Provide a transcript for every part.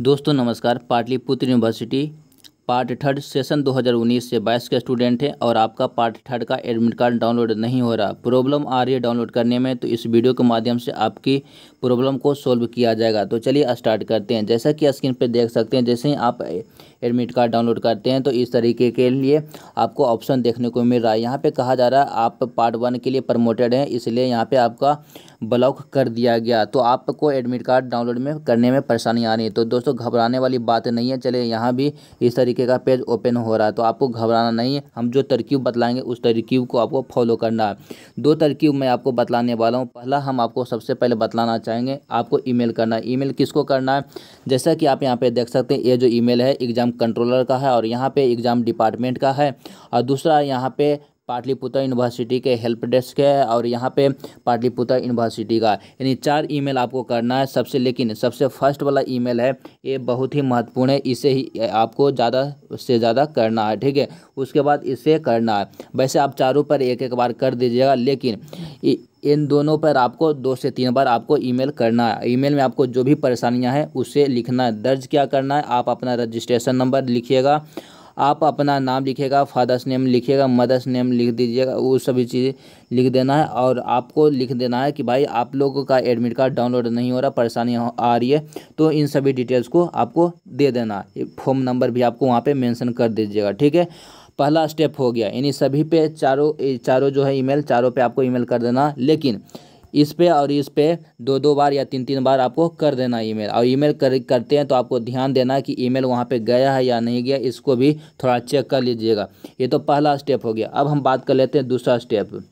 दोस्तों नमस्कार Patliputra university part third session 2019 से 22 के स्टूडेंट हैं और आपका पार्ट थर्ड का एडमिट कार्ड डाउनलोड नहीं हो रहा प्रॉब्लम आ रही है डाउनलोड करने में तो इस वीडियो के माध्यम से आपकी प्रॉब्लम को सॉल्व किया जाएगा तो चलिए स्टार्ट करते हैं जैसा कि स्क्रीन पर देख सकते हैं जैसे ही आप एडमिट कार्ड डाउनलोड करते हैं तो इस तरीके के लिए आपको ऑप्शन देखने को मिल रहा है यहाँ पर कहा जा रहा है आप पार्ट वन के लिए प्रमोटेड हैं इसलिए यहाँ पर आपका ब्लॉक कर दिया गया तो आपको एडमिट कार्ड डाउनलोड में करने में परेशानी आ रही है तो दोस्तों घबराने वाली बात नहीं है चले यहाँ भी इस तरीके का पेज ओपन हो रहा है तो आपको घबराना नहीं है हम जो तरकीब बतलाएंगे उस तरकीब को आपको फॉलो करना है दो तरकीब मैं आपको बतलाने वाला हूँ पहला हम आपको सबसे पहले बतलाना चाहेंगे आपको ई करना है ई किसको करना है जैसा कि आप यहाँ पर देख सकते हैं ये जो ई है एग्ज़ाम कंट्रोलर का है और यहाँ पर एग्ज़ाम डिपार्टमेंट का है और दूसरा यहाँ पर पाटलिपुत्र यूनिवर्सिटी के हेल्प डेस्क है और यहाँ पे पाटलिपुत्र यूनिवर्सिटी का यानी चार ईमेल आपको करना है सबसे लेकिन सबसे फर्स्ट वाला ईमेल है ये बहुत ही महत्वपूर्ण है इसे ही आपको ज़्यादा से ज़्यादा करना है ठीक है उसके बाद इसे करना है वैसे आप चारों पर एक एक बार कर दीजिएगा लेकिन इन दोनों पर आपको दो से तीन बार आपको ईमेल करना है ईमेल में आपको जो भी परेशानियां हैं उसे लिखना है दर्ज क्या करना है आप अपना रजिस्ट्रेशन नंबर लिखिएगा आप अपना नाम लिखिएगा फादर्स नेम लिखिएगा मदर्स नेम लिख दीजिएगा वो सभी चीज़ें लिख देना है और आपको लिख देना है कि भाई आप लोगों का एडमिट कार्ड डाउनलोड नहीं हो रहा परेशानी आ रही है तो इन सभी डिटेल्स को आपको दे देना फॉर्म नंबर भी आपको वहाँ पर मैंसन कर दीजिएगा ठीक है पहला स्टेप हो गया यानी सभी पे चारों चारों जो है ईमेल चारों पे आपको ईमेल कर देना लेकिन इस पर और इस पर दो दो बार या तीन तीन बार आपको कर देना ईमेल और ईमेल कर करते हैं तो आपको ध्यान देना कि ईमेल वहाँ पे गया है या नहीं गया इसको भी थोड़ा चेक कर लीजिएगा ये तो पहला स्टेप हो गया अब हम बात कर लेते हैं दूसरा स्टेप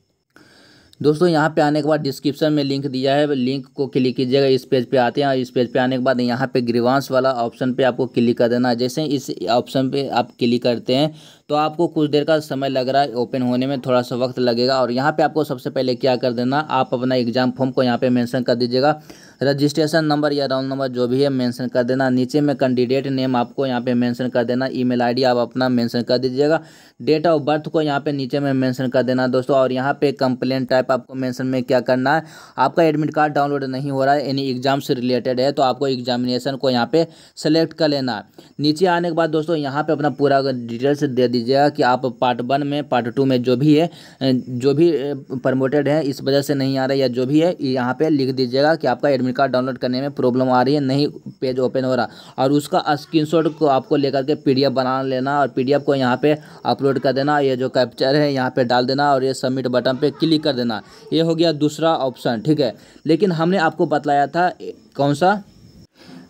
दोस्तों यहाँ पे आने के बाद डिस्क्रिप्शन में लिंक दिया है लिंक को क्लिक कीजिएगा इस पेज पे आते हैं और इस पेज पे आने के बाद यहाँ पे ग्रीवांस वाला ऑप्शन पे आपको क्लिक कर देना जैसे इस ऑप्शन पे आप क्लिक करते हैं तो आपको कुछ देर का समय लग रहा है ओपन होने में थोड़ा सा वक्त लगेगा और यहाँ पे आपको सबसे पहले क्या कर देना आप अपना एग्जाम फॉर्म को यहाँ पे मेंशन कर दीजिएगा रजिस्ट्रेशन नंबर या राउंड नंबर जो भी है मेंशन कर देना नीचे में कैंडिडेट नेम आपको यहाँ पे मेंशन कर देना ईमेल आईडी आप अपना मेंशन कर दीजिएगा डेट ऑफ बर्थ को यहाँ पे नीचे में मेंशन कर देना दोस्तों और यहाँ पे कंप्लेन टाइप आपको मेंशन में क्या करना है आपका एडमिट कार्ड डाउनलोड नहीं हो रहा है यानी एग्जाम से रिलेटेड है तो आपको एग्जामिनेशन को यहाँ पे सेलेक्ट कर लेना नीचे आने के बाद दोस्तों यहाँ पे अपना पूरा डिटेल्स दे दीजिए दीजिएगा कि आप पार्ट वन में पार्ट टू में जो भी है जो भी प्रमोटेड है इस वजह से नहीं आ रहा है या जो भी है यहाँ पे लिख दीजिएगा कि आपका एडमिट कार्ड डाउनलोड करने में प्रॉब्लम आ रही है नहीं पेज ओपन हो रहा और उसका स्क्रीन को आपको लेकर के पी बना लेना और पी को यहाँ पर अपलोड कर देना ये जो कैप्चर है यहाँ पर डाल देना और ये सबमिट बटन पर क्लिक कर देना ये हो गया दूसरा ऑप्शन ठीक है लेकिन हमने आपको बतलाया था कौन सा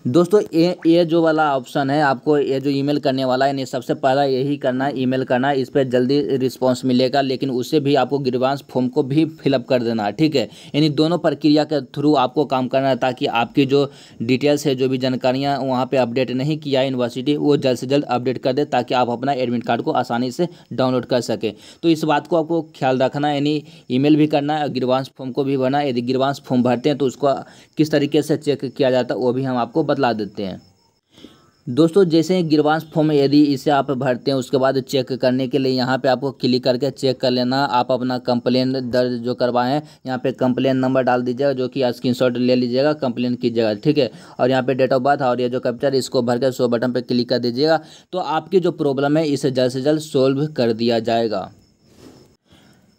दोस्तों ये ये जो वाला ऑप्शन है आपको ये जो ईमेल करने वाला है सबसे पहला यही करना है ईमेल करना इस पर जल्दी रिस्पांस मिलेगा लेकिन उससे भी आपको ग्रीवांस फॉर्म को भी फिलअप कर देना है ठीक है यानी दोनों प्रक्रिया के थ्रू आपको काम करना है ताकि आपकी जो डिटेल्स है जो भी जानकारियाँ वहाँ पर अपडेट नहीं किया यूनिवर्सिटी वो जल्द से जल्द अपडेट कर दे ताकि आप अपना एडमिट कार्ड को आसानी से डाउनलोड कर सकें तो इस बात को आपको ख्याल रखना है यानी मेल भी करना है और गिरवांस फॉर्म को भी भरना यदि गिरवांस फॉर्म भरते हैं तो उसको किस तरीके से चेक किया जाता है वो भी हम आपको बतला देते हैं दोस्तों जैसे गिरवांश फॉर्म यदि इसे आप भरते हैं उसके बाद चेक करने के लिए यहाँ पे आपको क्लिक करके चेक कर लेना आप अपना कंप्लेन दर्ज जो करवाएं यहाँ पे कंप्लेन नंबर डाल दीजिएगा जो कि स्क्रीनशॉट ले लीजिएगा कंप्लेन कीजिएगा ठीक है और यहाँ पे डेट ऑफ बर्थ और ये जो कैप्चर इसको भर के सो बटन पर क्लिक कर दीजिएगा तो आपकी जो प्रॉब्लम है इसे जल्द से जल्द सोल्व कर दिया जाएगा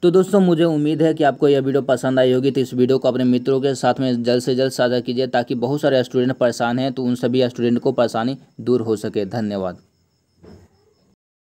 तो दोस्तों मुझे उम्मीद है कि आपको यह वीडियो पसंद आई होगी तो इस वीडियो को अपने मित्रों के साथ में जल्द से जल्द साझा कीजिए ताकि बहुत सारे स्टूडेंट परेशान हैं तो उन सभी स्टूडेंट को परेशानी दूर हो सके धन्यवाद